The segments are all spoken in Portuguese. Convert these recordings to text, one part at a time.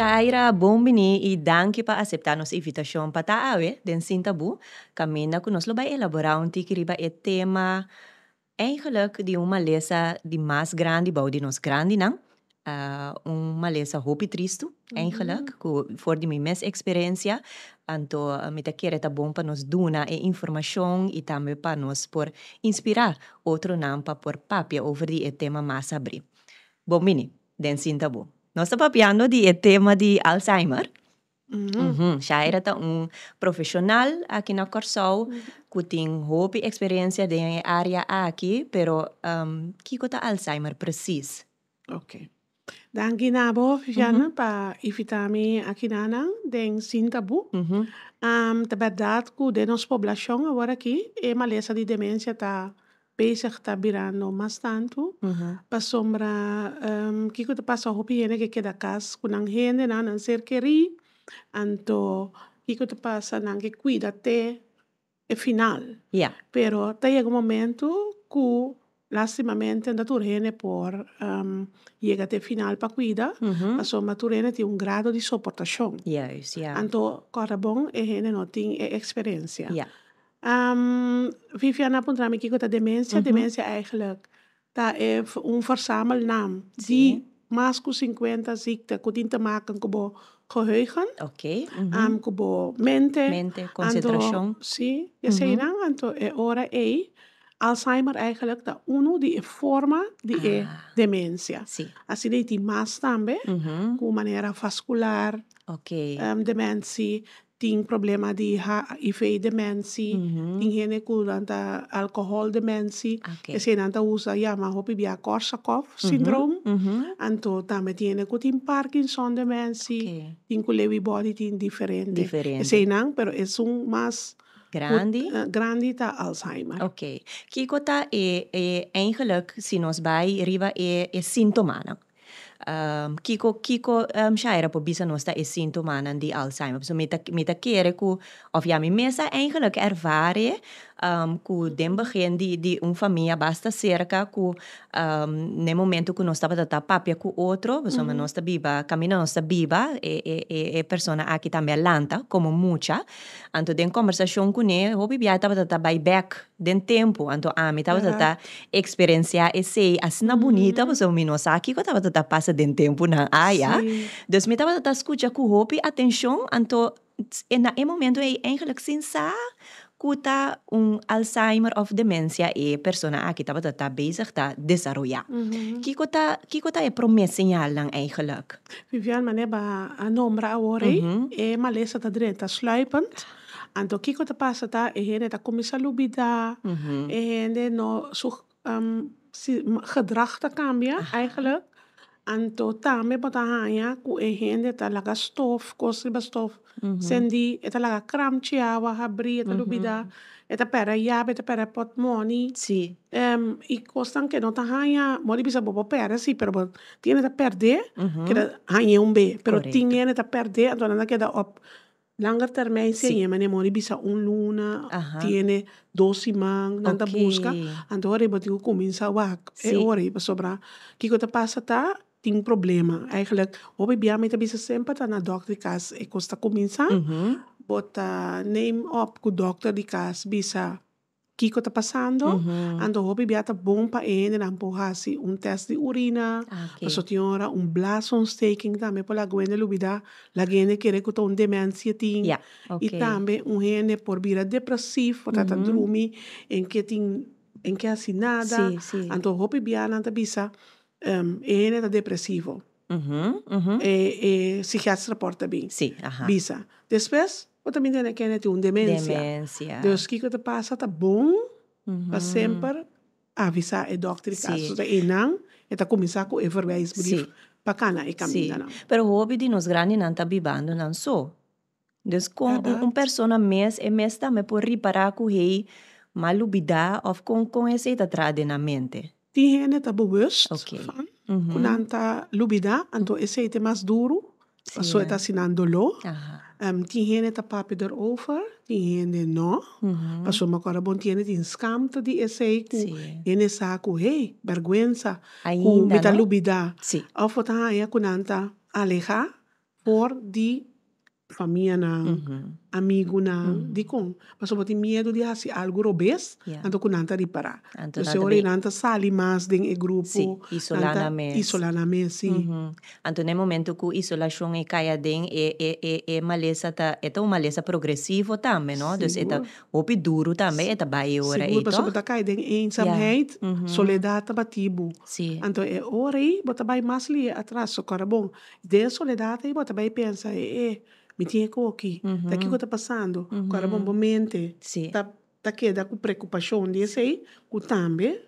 Shaira Bombini e danke pa accepta nos invitação pa taawe den sin tabu. Kamina conosco vai elaborar um tikiriba e tema eigenlijk de uma lesa de mais grande bau nos grande não? Uh, eh, uma lesa hopi tristo, eigenlijk, mm -hmm. voor de mes experiência, anto uh, eh, mita kere ta bom pa nos duna e informação e também pa nos por inspirar outro pa por papia over e tema massa abri. Bombini, den sin tabu. Nós estamos piando de tema de Alzheimer. Uhum. Uhum. Já era um profissional aqui na Corsol, uhum. que tem hobby, experiência de área aqui, mas um, que que Alzheimer precisa. Ok. Dan gina bo jana mm-hmm. pa ifitami akinana den sin tabu. Mm-hmm. Um, de verdade que de nossa população agora aqui é maleza de demência tá bezig te tanto, no uhum. mastan ehm, tu. Pasomra um, kiko te pasa hopi hene ke keda kas kunang hene na nan ser keri. Anto kiko te pasa nan ke cuida te e final. Yeah. Pero te llega un momento ku lastimamente da turene por um, ehm, llega te final pa cuida. Mm uhum. -hmm. Pasomra turene ti un grado di sopportacion. Yes, yeah. Anto kora bon e hene no ting e experiencia. Yeah. Um, ehm, Viviana Pontrami Kiko, dat dementia, uh mhm. -huh. dementie eigenlijk. Dat heeft eh, een verzamelnaam. Die Masco 50 ziekte, kutin te maken met geheugen. Oké. Okay. Mm -hmm. um, mente. Mente, concentratie. Sí, ya se irán, entonces, ahora es Alzheimer eigenlijk, dat uno die forma die eh, ah. dementie. Sí. Así je ti más también, mm -hmm. con manera vascular, okay. um, ehm, dementie, ting problema di HIV dementie, mm-hmm. ting hene ku nanta alcohol dementie, okay. ese nanta usa yama hopi bia Korsakoff mm-hmm. syndrome, mm-hmm. mm-hmm. anto tame tiene ku ting Parkinson dementie, okay. ting ku lewi body ting diferente. Diferente. Ese nang, pero es un más... Grandi? Goed, uh, grandi ta Alzheimer. Ok. Okay. Kikota e, e eigenlijk, sinos bij, riva e, e sintomanen. um, kiko, kiko um, ehm, xa era po bisa nosta e sintoma nan di Alzheimer. So, mi ta, mi ta kere ku, of ja, mi mesa engelik ervare, um, com dembagem de, de familia bastante basta cerca com um, el momento que nos estábamos tratando papia otro, otro, nuestra uhum. Mm-hmm. não nuestra viva caminhando não está viva e, e, e, e pessoa aqui também alanta como mucha, então tem en conversación ele o bebê estaba tratando vai back en tiempo, então a estaba estava tratando experienciar esse assim na bonita pessoa me no sabía que estava de en tiempo tempo na ya, Entonces, me estaba tratando escuta con roupa atención, então en ese momento, ben e je cuta un Alzheimer of demencia e persona a kita wat dat bezig ta desarrolla. Mm-hmm. Kikota kikota e promesse in lang eigenlijk. Vivian maneba a nombra awore mm-hmm. e malesa ta dreta sluipend. Anto kikota pasa ta e hene ta komisa lubida mhm. e no su um, gedrag ta cambia ah. eigenlijk. Antotá mepotahaya ku'e talaga stoof, kostliba stoof. Sen di e talaga kram tsiawa ħabri, e lubida, e pera jab, e pera potmoni. Sì. I kostan ke no tahaya, moli bisa bobo pera, sì, pero tiene da perde, che da hanye un be, pero tiene da perde, antona che da op. Langer termijn se je mene mori bisa un luna, tiene dos mang, nanda okay. busca, antore botiku kumin sa wak, e ori, sobra, kiko ta pasa ta, ting problema. Eigenlijk, hoop ik bij ah, mij te bij sempre dat na dokter kas ik eh, kosta cominsa. Mm -hmm. But uh, ah, neem op ku dokter di kas bisa kiko ta pasando. Mm -hmm. Ando hobi biata ah, bompa en eh, en ampuhasi un um test di urina. Okay. Pasotiora un um blason blasontsteking tambe pola gwene lubida la gene kere kuta un um dementia ting. Yeah. Okay. I tambe un gene por bira depressief, mm-hmm. potata mm -hmm. drumi en que ting en ke asinada. Sí, sí. Ando hobi biana ta bisa um, era depressivo. Uhum, uhum. E, e psiquiatra porta bem. Sim, aham. Bisa. Depois, eu também tenho que é, né, ter uma demência. Demência. Deus, o que te passa tá bom, tá uhum. para sempre avisar o doutor caso. E não, está começar com enfermidades brief. Sim. Bacana, e caminha, Sim. Sí. Pero o hobby de nos grandes não está vivendo, não só. Deus, é com uma um pessoa mês, e mês também pode reparar com ele, malubidar, ou com, com esse atrás na mente. diegene te bewust okay. van. Mm-hmm. Kunanta lubida, anto esete mas duro. Zo dat is aan dolo. Um, diegene te papi erover, diegene no. pas mhm. hmm Paso ma corabon tiene in scamta die esei ku. Sí. Ene sa ku, hey, vergüenza. Ainda, ku lubida. Sí. Of wat ha ya kunanta aleja por di família na uhum. amigo na uhum. mas paso poti miedo di hasi algo robes yeah. anto kunanta ripara anto se ori nanta sali mas den e grupo si, isola na mes isola na uhum. anto ne momento ku isolation e kaya den e e e, e maleza ta eta uma maleza progressivo também no dus eta opi duro também eta baio ora e to paso pota kaya den einsamheid yeah. uhum. soledad tabatibu si. anto e ori bota mais mas atrás atraso corabon de soledade, e bota bai pensa e, e me tinha coque, uhum. daqui que está passando, uhum. agora bom momento. Sim. Tá tá que da preocupação de aí, o também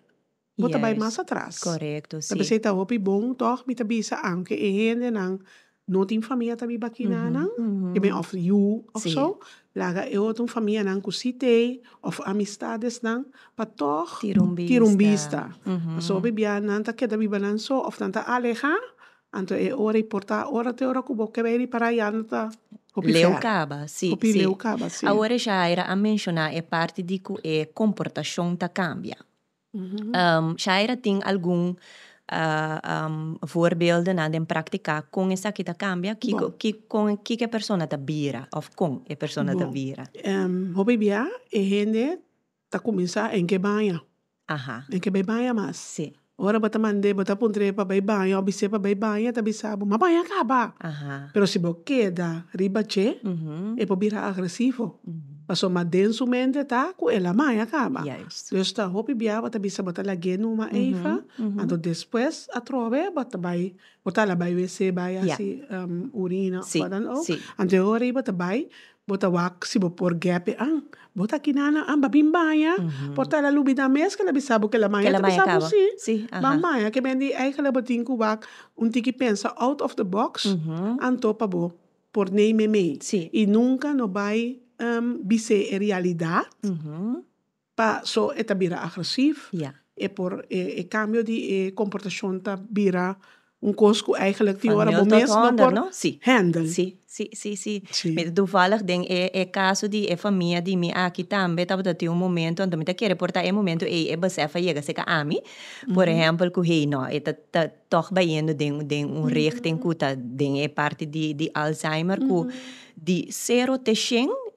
bota yes. vai mais atrás. Correto, sim. Também tá roupa bom, toch, me tabisa anche e hende nan não tem família também aqui na nan. Eu bem of you of so. Laga eu tenho família nan cusite of amistades nan pa toch tirumbista. So bebia nan tá que da bibanan so of tá aleja. Anto é hora e portar hora te ora kubo que veri para aí anda tá. Leucaba, sim, Copy sì. Leukaba, sì. Ora era a mencionar é parte de que a comportação está cambia. já era tem algum uh, na den prática com essa que ta cambia que Bom. que com que que persona ta vira, ou com a pessoa está ta bira. Um, hobi gente e ta começar em que banha. Aha. Em que banha mais. Sim. Sí. Ora bata mande, bata pondre pa bai banho, obise pa bai banho, tabi sabo, ma banho acaba. Aha. Pero si bo queda riba che, uhum. e po bira agressivo. Uhum. Paso ma denso mente ta, ku e la banho acaba. Yes. Dus ta hopi biaba, tabi sa bata la genu ma uhum, eifa, uhum. ando después a trove, bata bai, bata la bai wc, bai yeah. asi um, urina, sí. o dan ook. Sí. Ando ora riba ta bai, botawak si por gape ang bota kinana ang babimbaya ah. mm-hmm. porta la lubi da mes que la bisabo que la maya que la maya bisabo si si maya que bendi ay que la botin ku wak un tiki pensa out of the box mm-hmm. anto pa bo por nei me me si e nunca no vai um, bise e realidad mm-hmm. pa so etabira agressief ja e por e, e cambio di e comportación tabira un cosco eigenlijk die ora bo mes no por no? Si. handle si Sim, sim, sim. Met Mas tu falas de é, é eh, eh, caso de é eh, família de mim ah, aqui também, tá tem um momento antomita me tá querer é momento e é você chega se que a mim, por exemplo, que rei não, é tá tá toch baiendo de de um richting ah, que tá de é parte di di Alzheimer ku di zero te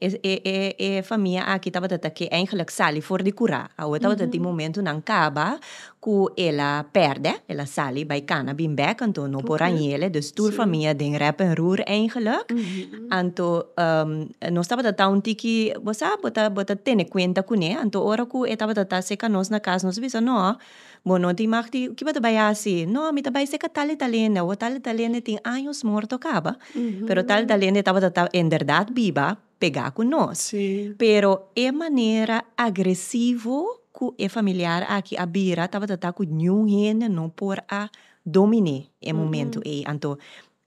e, e, e, família aqui estava tá que eigenlijk sali voor de cura. Ou estava mm -hmm. momento não acaba ku ela perde, ela sali bij cana bim back en toen op oranje, dus família den rap en roer eigenlijk. -hmm. anto um, nós da tá um tiki você bota bota tene conta com né anto ora ku da ta seca nos na casa nos visa não bom não tem mais que vai trabalhar assim não me trabalha seca tal italiana o tal italiana tem anos morto caba uhum. pero tal italiana estava tá em verdade viva pegar com nós sí. pero é maneira agressivo ku e familiar aqui a bira da tá ku nyung hen não por a domine em momento uhum. e anto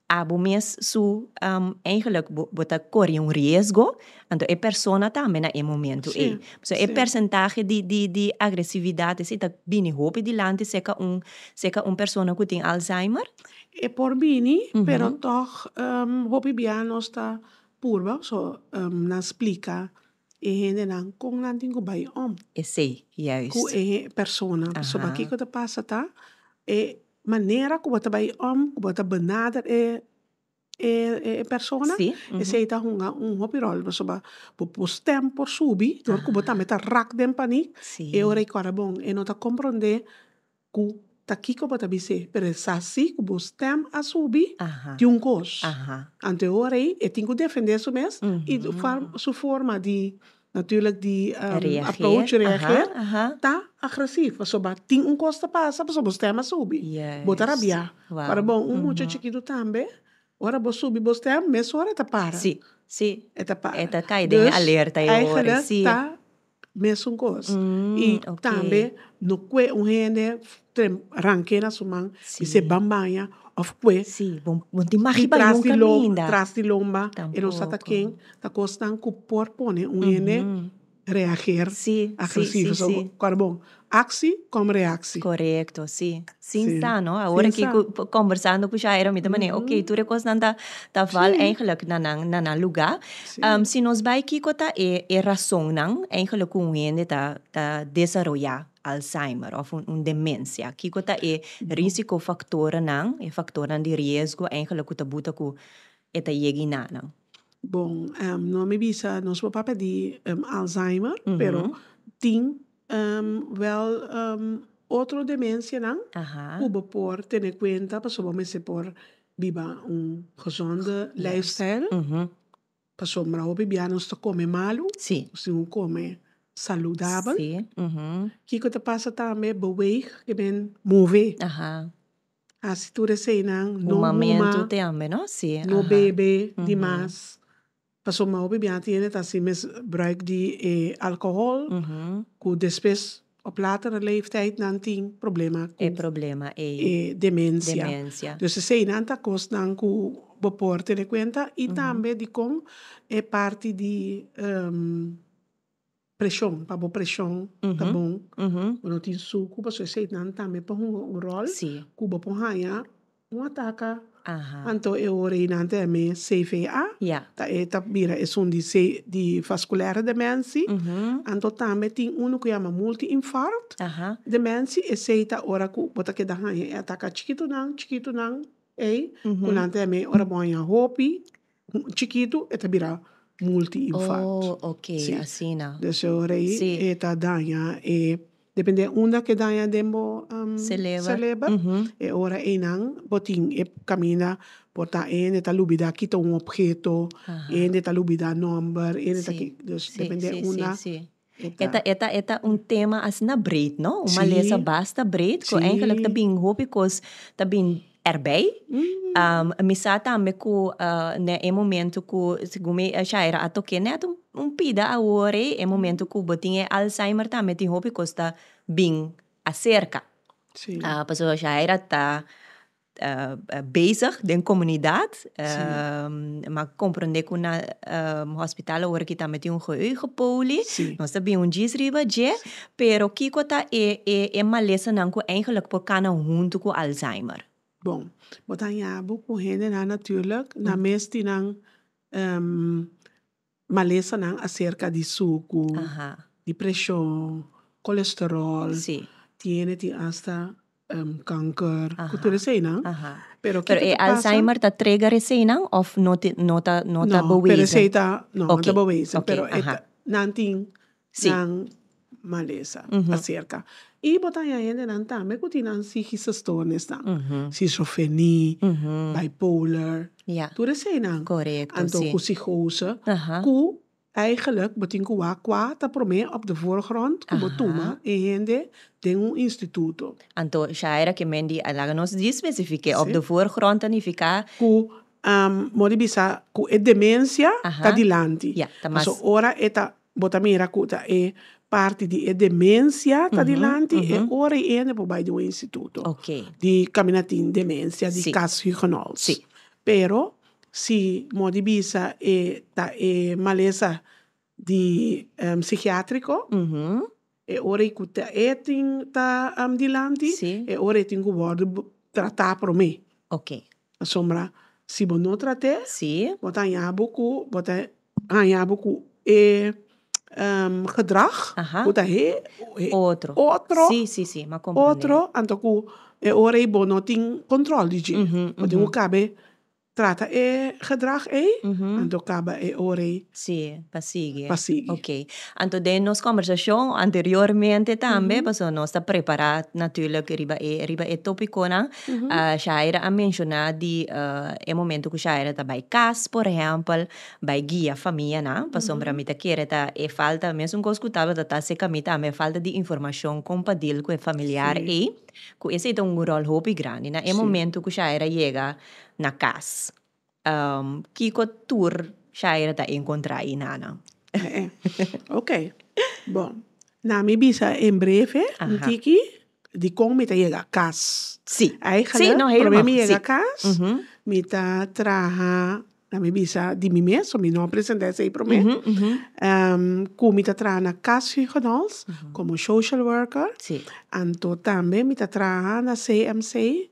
abumes su um, eigenlijk bota corrion riesgo anto e persona tamen a e momento sí, e so sí. e percentage di di di agressividade se tak bini hope di lante seca un seca un persona ku tin alzheimer e por bini mhm. pero toch um, hope sta purba so um, na explica e de nan kong nan bai om e sei juist ku e persona Aha. so bakiko ta passa ta e maneira como te bij om, como te benader e é é persona sí. uh-huh. e um ta hunga un hopi rol no soba po pos tempo subi dor como ta meta rak den pani sí. e ora i carabon e no ta comprende ku taki como ta bise per sasi ku pos tem a subi uh-huh. di un cos uh-huh. ante ora e tingo defender isso mesmo uh-huh. e su forma de natuurlijk die um, ehm, reageer. approach reageert. Ta agressief. Zo ba ting un kosta pasa, so bo stemma subi. botarabia, maar Para bom, um mocho chiquito também. Ora bo subi bo stem, meso ora dus ta para. Zie. Zie. Eta para. Eta kaide dus, alerta e horen. Eigenlijk ta mensen un Mm, y también no un unhene trem rankena suman sí. y se bambaya, of cue si bon, bon ti magi ba yon kaminda. Trasi lomba, en los ta costa pone un mm reagir, sí, agresivo, sí, sí, carbón. Axi con reaxi. Correcto, sí. Sin ¿no? Ahora que conversando com com com com met de okay, toen was dan dat da val eigenlijk naar na, na lugar. Um, si nos bij kiko ta e, eh, e eh, razón nan, eigenlijk hoe wende ta, ta desarrollar Alzheimer of un, un demencia. qué ta e risiko factoren nan, e factoren di riesgo eigenlijk que te buta ku eta yegi bom, um, ehm, no mi bisa nos bo papa di um, ehm, Alzheimer, uh uhum. pero tem um, ehm, well um, otro demencia nan, uh -huh. ubo por tener cuenta, paso bo mese por viva um gezonde ah, yes. lifestyle, uh -huh. paso mra hobi bianos to come malo, sí. se não come saudável. Sim. Uhum. Que que ah, te passa também beweeg, que ben mover. Aham. tu situação não no momento também, não? Sim. No bebe demais. Para suma hobi bien als tasi misbruik die eh, alcohol. Mm -hmm. Ku despes op latere leeftijd dan tien problemen, E problemen, e, eh. e dementia. dementia. Dus se sei nanta kost dan ku beporte le cuenta y mm -hmm. tambe di kom e parti di um, presión, para boa presión, uhum. tá bom? Uhum. Quando tem suco, para você aceitar também para um rol, sí. cuba para um ataka. Aha. eu orei na inante me CVA. Ja. Ta e tapira e sun di C di vasculaire dementie. Mm -hmm. Anto tame ting uno ku yama multi infarct. Aha. Dementie e seita ora ku bota ke dahan e ataka chiquito não chiquito não Ei, mm -hmm. kunante me ora bonya hopi chiquito e tabira multi infarto Oh, ok, assim sì. asina. eu orei e ta danya e depende una que daya dembo um, celebra, celebra. Mm -hmm. e ora enang botin e camina porta e en eta lubida quita un objeto Ajá. E en eta lubida number e en eta sí. dus sí, depende sí, una sí, sí. Eta, eta, eta un tema as na breed, no? Uma sí. lesa basta breed, ko sí. ta tabing hopi ta bin erbij. Mm. Um, misata me ko uh, né em momento ko segume já era atoke né tu um pida a ore em momento ko botinha Alzheimer tá meti hopi costa bing acerca. Sim. Uh, pessoa já era tá uh, bezig de comunidad. Um, uh, maar comprende que na um, hospital hoor ik met een geheugenpolie. Sí. Nós também um diz riba je, pero kiko tá e e e malesa nanko eigenlijk por kana hund com Alzheimer. Bon, want aan jaarboek moet hinden na natuurlijk na mm. mesti nang um, malesa nang acerca di suku, Aha. di presión, colesterol, sí. tiene ti hasta um, kanker. Kutu resenang. Pero, pero eh, Alzheimer ta trega resenang of nota nota nota no, bewezen? Pero seta, no, okay. bewezen. Okay. Pero et, nanting, sí. nang malesa, mm -hmm. acerca. И потом nan еде на там, ме кути на психична bipolar. Ja. Toen is hij dan. Ku eigenlijk betinku wa kwa ta prome op de voorgrond ku botuma e hende de un instituto. Anto shaira ke mendi alagnos di specifique op de voorgrond en ku um bisa ku e demencia ta dilanti. tamas. ora eta botamira ku ta e parti di demenza tra di mm-hmm, lanti e mm-hmm. ora è in un istituto okay. di in demenza di sì. cassi sì. però si modibisa e, ta, e malesa di um, psichiatrico mm-hmm. e ora i kutta etin ta um, di lanti sì. e ora etin ku word tratta pro me ok insomma si bonotrate sì. bota yabuku bota yabuku ah, e um, gedrag. Ajá. He, he, outro. Otro. Sí, sí, sí. Ma otro. Anto ku porque ore tem no ting trata e é e uhum. ando acaba e ore sim sí, pasigue pasigue ok então de nossa conversação anteriormente também uhum. passou nós está preparado naturalmente riba é riba é tópico na uhum. uh, ah, a mencionar de uh, é momento que já era by cas por exemplo by guia família na passou mhm. para mim era tá e falta mesmo que eu escutava tá se camita a me falta de informação compatível com familiar sí. e ku esi tong ngurol hopi grani na e momento ku shaira llega na cas um, kiko tur shaira ta encontra inana eh, eh, ok bon na mi bisa en breve un tiki di kong mita llega kas sí si. eigenlijk sí, no, helemaal. probeer mi llega sí. Si. uh -huh. mita traha na mi bisa di mi mes, mi no apresentei sei pro me. Uhum, uhum. Um, kumi ta traha CASFI genols, uhum. como social worker. Sim. Anto tambe mi ta traha na CMC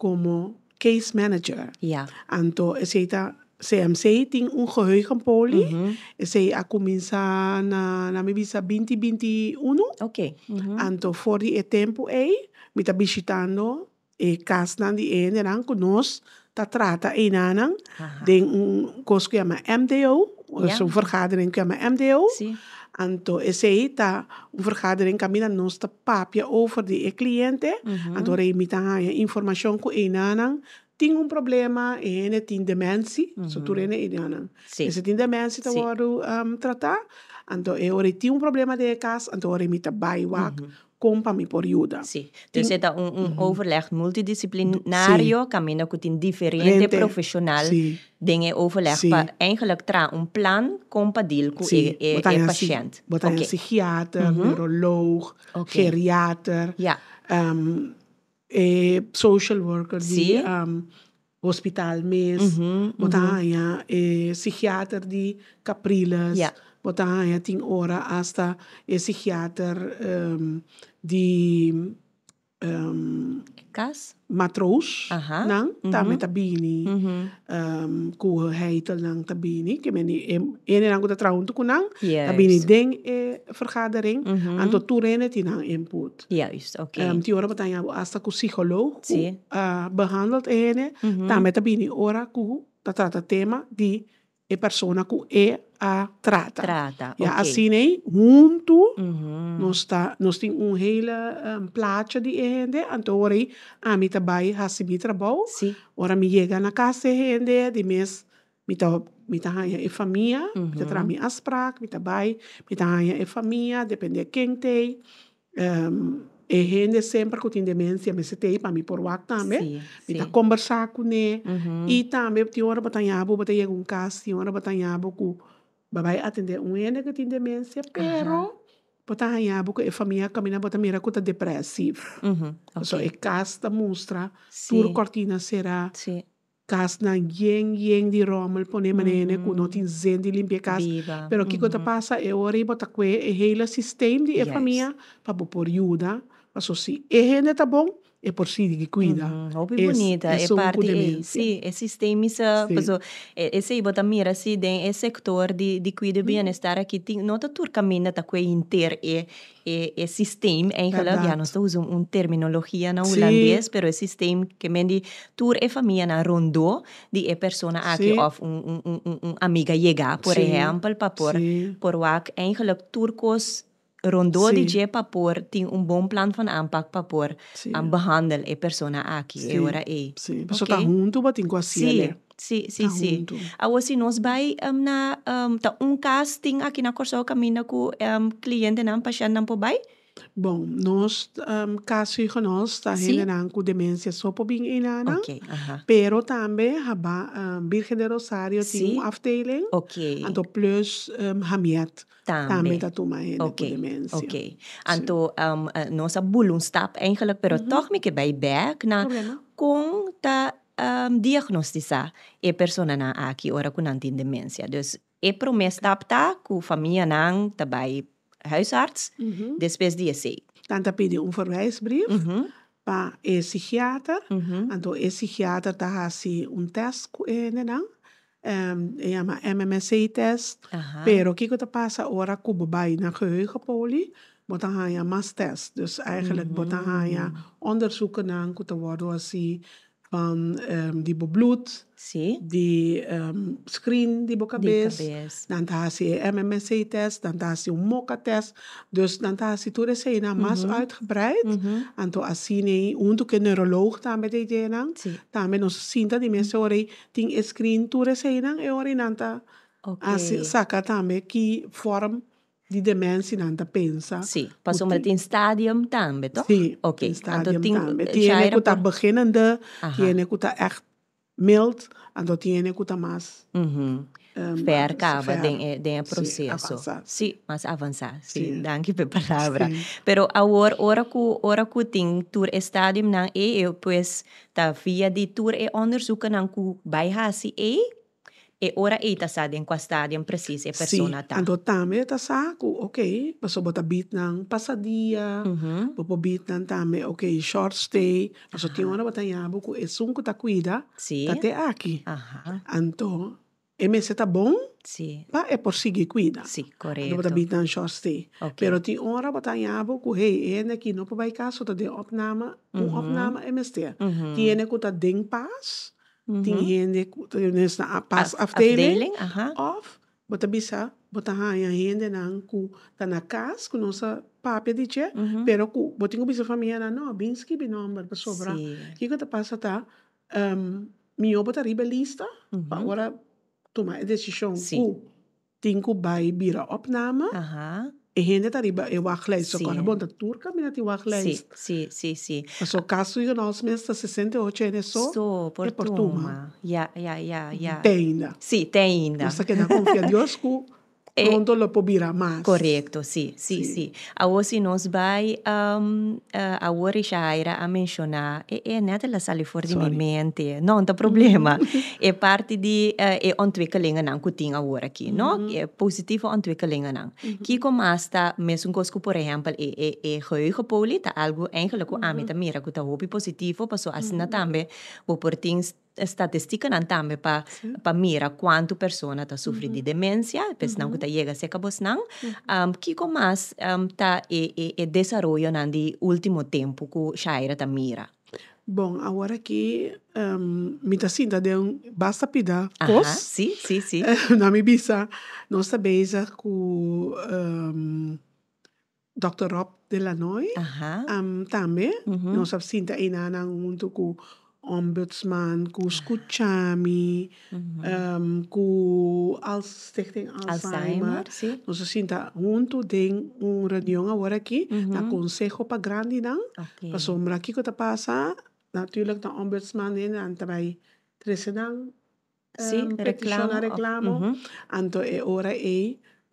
como case manager. Ja. Anto esita CMC ting un geheugenpolie. Mhm. Mm -hmm. a comienza na, na mi bisa 2021. Ok. Mm -hmm. Anto fori e tempo ei, mi ta visitando e casnan di ene, ranco nos, dat trata Enanan. Tem um curso que MDO, yeah. uma vergadering que MDO. Sim. Então, esse tá uma vergadering que a nós tá papia over de cliente. Uhum. Então, reimitam a informação com Enanan. Tem um problema, ele é, né, tem demência, uhum. so tu rene Enanan. Sim. Esse tem demência, tá então um, tratar. Então, ele tem um problema de casa, então, reimita baiwak. Uhum. compa mi ayuda. Sí, entonces era un, un uh -huh. overleg multidisciplinario, sí. camino con een diferente profesional, sí. dingen overleg, sí. pa, eigenlijk tra een plan compatibil con sí. e, e, e patiënt. Wat okay. psiquiatra, psychiater, uh -huh. neuroloog, okay. geriater, ja. um, eh, social worker sí. die um, hospitaalmees, wat mm -hmm, eh, mm -hmm. ja, psychiater die capriles bota haya ting ora asta e psiquiatra um, ehm, de um, ehm, Kas? matroos Aha. nang nou, mm -hmm. tame tabini um, mhm. ehm, ku heitel nang tabini ke meni em ene nang kuda traun tu kunang tabini ding e vergadering mm -hmm. anto turene nang input juist oké okay. um, ti ora batanya asta ku psycholoog si. uh, eh, behandelt ene mm -hmm. tabini ora ku dat dat thema die e persona que é a trata. Trata, ja, okay. Assim, né? Junto, uhum. nós, tá, nós temos um hela um, plate de gente, então, ora, mhm. a mim também recebi trabalho. Sim. Ora, me chega na casa de gente, de mês, me tá me tá a família, uhum. me tá tra me asprak, me tá bai, me tá a família, depende de quem tem. Um, e gente sempre que tem demência, me se tem para mim por WhatsApp também. Me tá conversar com ele. Uhum. E também tem hora batanhabo, caso com casa, tem hora batanhabo com... Vai atender um ene que tem demência, mas para Uhum. Batanhabo que a família caminha para mira que tá depressivo, Uhum. Okay. So, e casa mostra, sí. tudo cortina será... Sí. Cas na yen yen di romel pone manene mm. kuno tin zen di limpia cas. Viva. Pero kiko mm -hmm. ta pasa e ora ibo ta kwe e hela sistem di e yes. famia pa bo por yuda associam. E ainda tá bom, é por si que cuida. Uhum. é, bonita, é, é parte, é, sim, é sistema, pessoa, é, esse é bota mira, sim tem é setor de, de cuida uhum. bem-estar aqui, tem, nota tur caminha tá com é inter, é, é, é sistema, é em realidade, já nós usamos uma terminologia na holandês, mas é sistema que mendi tur é família na rondo, de é pessoa aqui, of um, um, um, um amiga chega, por exemplo, para por, por, por, em realidade, turcos rondó sí. de papor tem um bom plano de aanpak papor sí. aan behandel e persona aqui sí. e ora e sí. pessoa okay. tá junto batin com a Sim, sim, sim. Agora, se nós vai um, na um, tá um casting aqui na Corsoa, camina com um, cliente, não, passando não, por vai. Bom, nós, um, caso nós, está sí. com demência só por bem enana. Ok, aha. Pero também, a um, ehm, Virgem de Rosário sí. tem uma afdeling. Ok. Anto plus um, hamiet. Tambe. dat doet mij de demência. Oké. Okay. En toen, um, onze stap, eigenlijk, pero mhm. toch een bij back na kon ta um, ehm, diagnostica e persona na aki ora kun antin dementia. Dus e stap ta ku familia nang tabai huisarts, uhum. depois de EC. Tanta pediu een verwijsbrief uhum. para o psiquiatra. Uhum. Então, o psiquiatra está fazendo um eh, ehm, teste né, não? Um, chama MMSI-test. Uhum. Pero o que que passa agora com o bairro na geheugenpolie? Botahaya mastest. Dus eigenlijk mm -hmm. Botahaya onderzoeken naar hoe te worden als van um, die bebloed, sí. die um, screen die bokabes, dan daar zie je MMSC-test, dan daar zie je MOCA-test. Dus dan daar zie je toen na mas uitgebreid. Mhm. En toen zie je hoe een neuroloog daar met die dingen. Dan ben je zien dat die mensen horen, mhm. die screen toen in en horen dan. En zakken daarmee, die vorm. Die de nanta pensa. Sì, pas omdat in stadium tambe, toch? Sì, okay. in stadium tambe. Ti beginnende, ti echt mild, en dat tiene kuta mas... Mm Um, de, processo. Sim, sí, mas avançar. Sim, sí. danke per palavra. Pero agora, ora ora ting tour e stadium nang e, eu pues via di tour e onderzoeken nang ku bijhasi e e ora ita sa din kwa stadium precis e persona ta. ta. Ando tame ta sa ku mas paso bota bit ng pasadia, mm-hmm. popo bit ng tame ok short stay, paso ti ora bota yabo ku esun ku ta cuida, si. ta te aki. Aha. Anto e me se ta bon? Si. Pa e sigi cuida. Si, corretto. Ando bota bit ng short stay. Okay. Pero ti ora bota yabo ku hey, e ne ki no po vai caso ta de opnama, mm-hmm. un opname e me stia. Mm-hmm. ku ta ding pass Uhum. Tien dus na pas afdeling, Of, bota bisa, bota hanya hende nang ku tanakas, ku nosa papia dice, pero ku botin ku bisa famia na no, binski binomber pa sobra. Kiko ta passa ta, um, mio a ribelista, pa ora toma decision ku, tinku bai bira opname. Aha. Ehende riba eu wachlijst. Zo é agora, bom, da turca kan met die wachlijst. Sí, sí, sí, Mas o caso nós nou mensen 68 en zo. anos por, é por tuma. Ja, ja, ja, ja. Tem ainda. Sim, tem ainda. Você que não confia em Deus que e pronto Rondolo Pobira más. Correcto, sì, sì, sì. A voi si nos va um, uh, eh, ahora ya era a mencionar, e, e nada la sale fuori di mente, non c'è problema. è parte di uh, e ontwikkelingen nan kuting ahora qui, no? Mm -hmm. e positieve ontwikkelingen nan. Mm -hmm. Qui comasta mes un cosco por ejemplo e e e geheugenpoli ta algo eigenlijk mm -hmm. amita mira ku ta hobby positivo paso asina mm -hmm. tambe, wo portings statistika nam tambe para Sim. mira quanto persona mm-hmm. mm-hmm. mm-hmm. ta sufri uhum. de demência, pensando uhum. que ta chega seca bosnan, uhum. que com mais está e, e, e desarrollo nan de último tempo que Shaira ta mira. Bom, agora que um, me está sinta de um basta pida pos. Sim, sim, sim. Na minha bisa, nós sabemos que um, Dr. Rob de la Noy uh -huh. um, também, uh -huh. nós sabemos ainda ainda junto com ombudsman, ku ah. Scuchami, uh -huh. um, em, ku Stichting Alzheimer. nos sí. Entonces, Cinta, junto de un reunión ahora aquí, uh consejo para grande, ¿no? Okay. Para sombra aquí, ¿qué te pasa? Naturalmente, de ombudsman in, en tres er reclama een reclamo. reclamo. Uh eh, -huh. ahora e,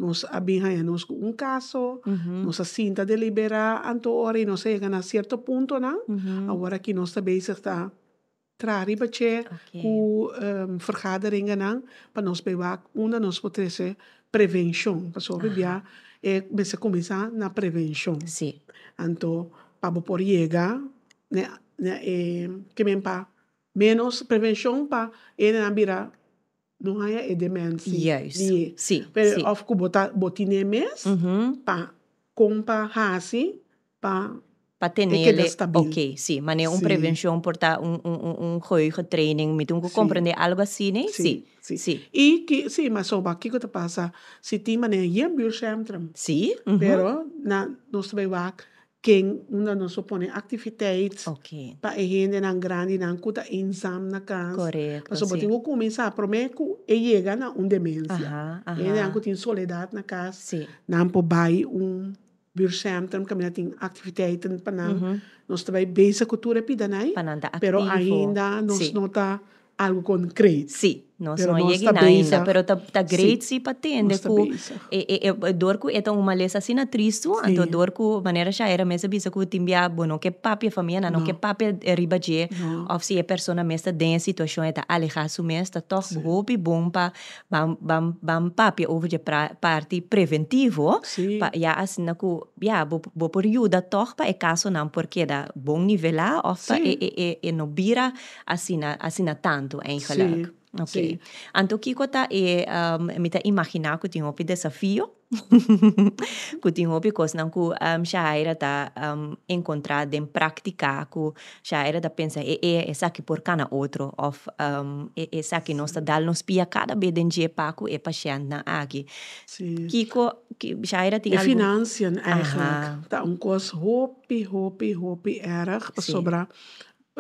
nos abijamos un caso, nos asinta deliberar anto ahora y nos llegan a cierto punto, ¿no? Ahora aquí nos está trari bache okay. ku um, vergaderingen nós panos bewak una nos potrese prevention paso bebia e bese começa na prevention si anto pabo por yega né, ne e eh, que men pa menos prevenção pa e na bira não há e demência. Sim. Sim. Pero sí. botar ku bota botine mes uh -huh. pa compa hasi pa para ter tenere, ok, sí, mané um sí. prevención por um um um um un training, me tengo que comprender algo assim né sim sim sim e que, sí, mas o que que te passa se ti mané yen buur centrum. Sí. Uh -huh. Pero, na, nos te bewaak, king, na nos opone activiteit. Ok. para a gente nan grande nan cuta insam na casa Correcto, Mas soba, sí. tengo que comenzar, promeco, e llega na um demência Ajá, ajá. E nan kuta in soledad na kans. Sí. não po bai un buurcentrum kami nating tem atividades para nós mhm. nos bem essa cultura kultura pidanay Mas ainda nos sí. nota algo concreto. Sí no não é llega naina, tá, tá é, ta, ta é, great é, si é, patende ku e, e, e dorku etong umalesa sina assim o sí. anto dorku manera xa era mesa bisa ku timbia bueno que papi famia na no, no que papi ribaje no. of si e persona mesa den situación eta tá, aleja su mesa toch sí. hopi bom pa bam bam bam de parte parti preventivo sí. pa ya asina ku o por yuda toch pa e caso nan porque da bom nivelar of pa sí. e, e, e, e no bira asina tanto Ok, Sí. Antoquicota e eh, um, mita imagina que tem um desafio, que tinha um coisa não que um, já era da um, encontrar, de praticar, já era da pensar e é essa que por cana outro, ou um, é essa que nós está dando nos pia cada vez de dia paco e paciente na aqui. Sim. Kiko que já era tinha. E algum... financiam eigenlijk. Tá um coisa hopi hopi hopi erg, sobra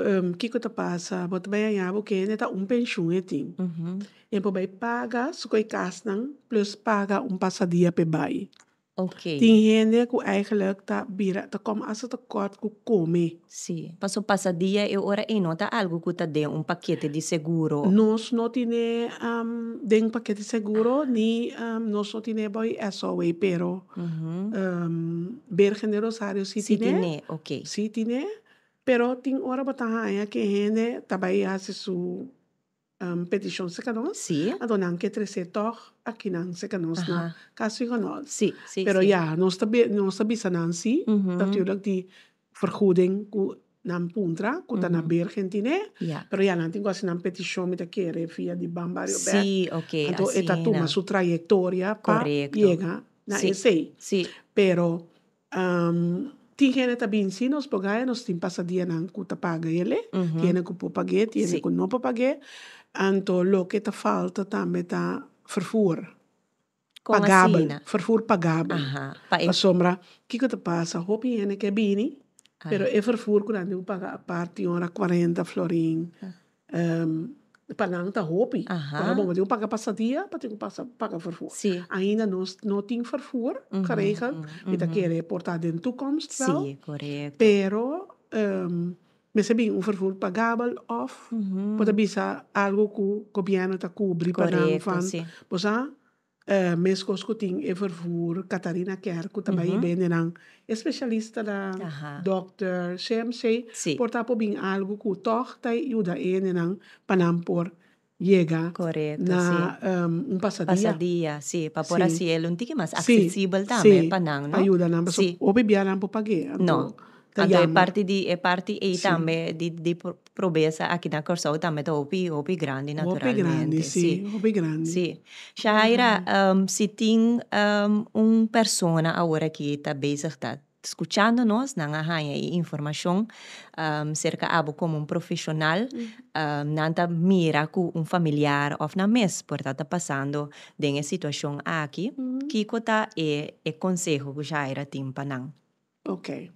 um, kiko ta pasa bot ba yanya bo ke neta un pension né, eti mm -hmm. Uhum. en po paga su koy kas plus paga um passadia pe bay ok Tem rende que é eigenlijk tá bira, tá como asa tá corte que come. Sim. passo passadia e ora e não tá algo que tá de um paquete de seguro. Nós não tine um, de um paquete de seguro, ah. nem um, nós não tine boy é SOE, pero uh uhum. -huh. um, Bergen de Rosario sim tine. Sim tine, ok. Sim tine. Pero tin ora bataha aya que hende tabai hace su um, petition sekanons. Sí. Adonan que trece toch akinan sekanons na kasu ganol. Sí, sí, Pero sí. ja, nos tabi nos tabi sanansi, mm -hmm. natuurlijk die vergoeding ku nam puntra, ku ta mm -hmm. na beer gentine. Yeah. Pero ja, nanti quasi nam petition met kere via di bambario sí, bed. Sí, okay. Ato ma su trayectoria pa Correcto. llega na sí, ese. Pero um, Mhm. Tiene tabin sinos pagaya nos timpasa dia nang kuta pagayele. Mm-hmm. Tiene ku popage, tiene sì. ku no popage. Anto lo che ta falta ta meta vervoer. Pagabel. Vervoer pagabel. Aha. Pa e... sombra, kiko te pasa hopi ene ke bini. Ah. Pero e vervoer ku dan paga a parti ora 40 florin. Ah. Um, para panang ta hopi. Para bom, eu paga passadia, para tenho passa paga vervoer. Sí. Ainda não não tem vervoer mm -hmm, geregeld, mm -hmm. met aquele portar de toekomst sí, wel. Sí, correct. Pero um, mas é bem um vervoer pagável off, mm -hmm. pode bisa algo que o governo está cobrindo para não fazer. Pois Uh, eh, mas escutem em eh, favor, Catarina Kerko também uh -huh. bem eram especialista da uh doctor CMC sí. portar por bem algo que torta e ajuda eram para por llega Correcto, na sí. um, un pasadía. Pasadía, sí, para por sí. así el un ticket más accesible sí, también sí. para ¿no? Ayuda, ¿no? Sí. O bebía, ¿no? Pues, para qué? No. Tagliamo. Anche parte di, e eh, parte e sì. tamme di, di probesa a da corso tamme to opi opi grandi naturalmente. Opi grandi, sì. sì. Opi grandi. Sì. Shaira, mm. um, ehm, si tin um, ehm, un persona agora que está bezig tá escutando nós não arranha informação um, ehm, cerca abo como um profissional mm. um, nanta mira com um familiar ou na mesa por estar tá passando dengue situação aqui mm. Eh, que cota é, é conselho que já era timpanang. Ok.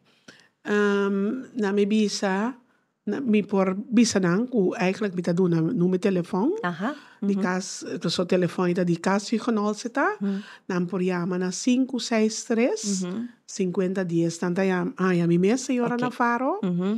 um, na mi bisa na mi por bisa nang eigenlijk bita na no telefon aha mhm. to so telefoon, ita di cas mhm. nam por llama na 5 6 3 50 10 dan ah ja, faro mhm.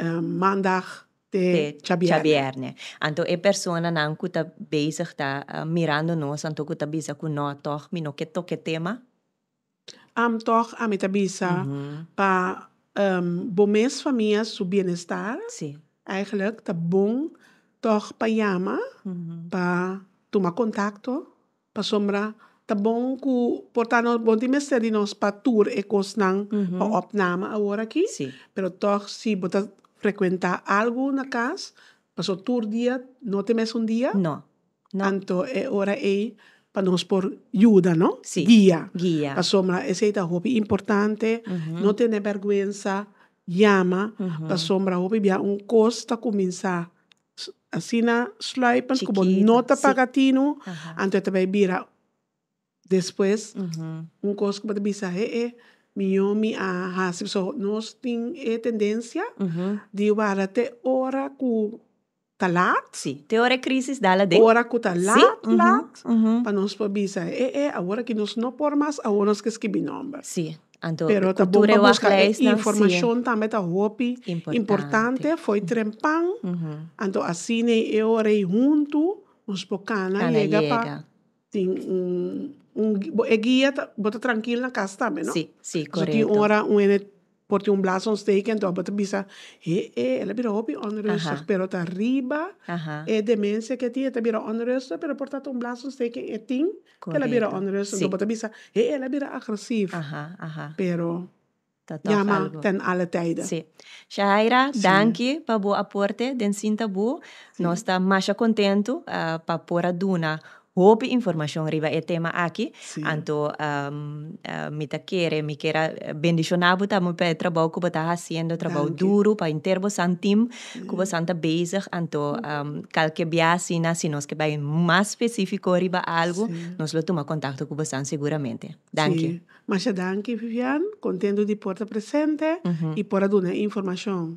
um, eh, maandag te Tjabierne. Anto e persona nan ku ta bezig ta uh, eh, mirando nos anto ku ta bisa ku no toch mino que toque tema. Am toch am ta bisa mm -hmm. pa bom bomes família su bienestar. Sí. Eigenlijk tá bom toch pa yama mhm. pa tomar contacto pa sombra ta bon ku portano bon ti meserinos pa tour e kos nang pa mhm. opname agora ora ki. Sí. Pero toch si botas frecuentar alguna casa, pasó todo el día, no temes un día? No. Tanto es eh, ahora y para nos por ayuda, ¿no? Sí. Guía. Guía. Asombra, ese es hobby importante, no tener vergüenza, llama, la sombra asombra, hobby, ya un costa comenzar así na slipen, pues, como nota pagatino, antes te va después, después. un costo para te visa, eh, Minhomi a as pessoas não têm eh, tendência de para até hora com talat. Sim, te hora crises dela de. Hora com talat, sí. uhum. lat, uhum. para nós para é, eh, é, eh, agora que nós não por mais, agora nós que escrever nome. Sim. Então, Pero tá bom para informação também tá hopi importante. importante foi trempan. Uhum. Então assim eu orei junto, uns bocana, llega para tem um e guía, boh, bota tranquila casta, ¿no? Sí, sí, cioè, correcto. So, ora, un porti un blason steken, dan bota bisa, hé, hé, e, bira hobby onrustig, però ta riba, e de mensen che ti, te bira onrustig, pero portat un blason steken e ting, e la bira onrustig, sí. dan bota bisa, hé, e, la bira agressief. Aha, aha. Pero... Ja, maar algo. ten alle tijden. Sì. Shaira, sì. danke per il buon apporto, den sinta bu. Sì. Noi siamo contento uh, eh, per poter adunare hoop informação riba e tema aqui. Sim. Anto um, ehm, uh, ehm, me taquere, me queira bendicionabo pe trabalho que tá fazendo, trabalho duro para interbo santim, que você anda bezig, anto um, ehm, calque biasina, se nós que mais específico riba algo, nós lo toma contato com você seguramente. Danke. Mas Mas danke Vivian, contento de porta presente uh -huh. e por aduna informação.